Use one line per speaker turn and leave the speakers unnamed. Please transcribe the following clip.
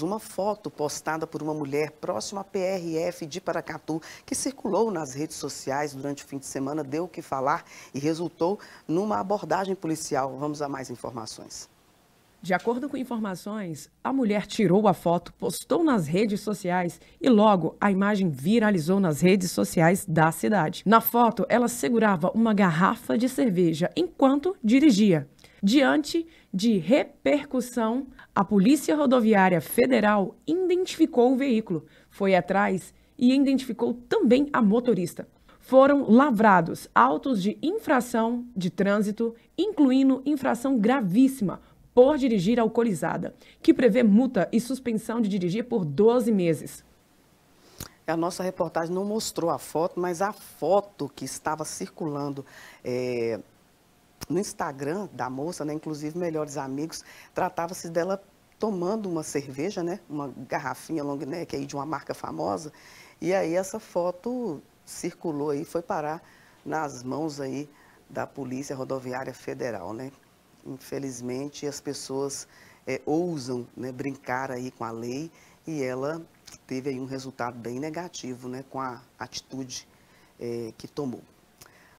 Uma foto postada por uma mulher próxima à PRF de Paracatu, que circulou nas redes sociais durante o fim de semana, deu o que falar e resultou numa abordagem policial. Vamos a mais informações.
De acordo com informações, a mulher tirou a foto, postou nas redes sociais e logo a imagem viralizou nas redes sociais da cidade. Na foto, ela segurava uma garrafa de cerveja enquanto dirigia. Diante de repercussão, a Polícia Rodoviária Federal identificou o veículo, foi atrás e identificou também a motorista. Foram lavrados autos de infração de trânsito, incluindo infração gravíssima por dirigir alcoolizada, que prevê multa e suspensão de dirigir por 12 meses.
A nossa reportagem não mostrou a foto, mas a foto que estava circulando é, no Instagram da moça, né, inclusive melhores amigos, tratava-se dela tomando uma cerveja, né, uma garrafinha long neck aí de uma marca famosa, e aí essa foto circulou e foi parar nas mãos aí da Polícia Rodoviária Federal, né? Infelizmente as pessoas é, ousam né, brincar aí com a lei e ela teve aí um resultado bem negativo, né, com a atitude é, que tomou.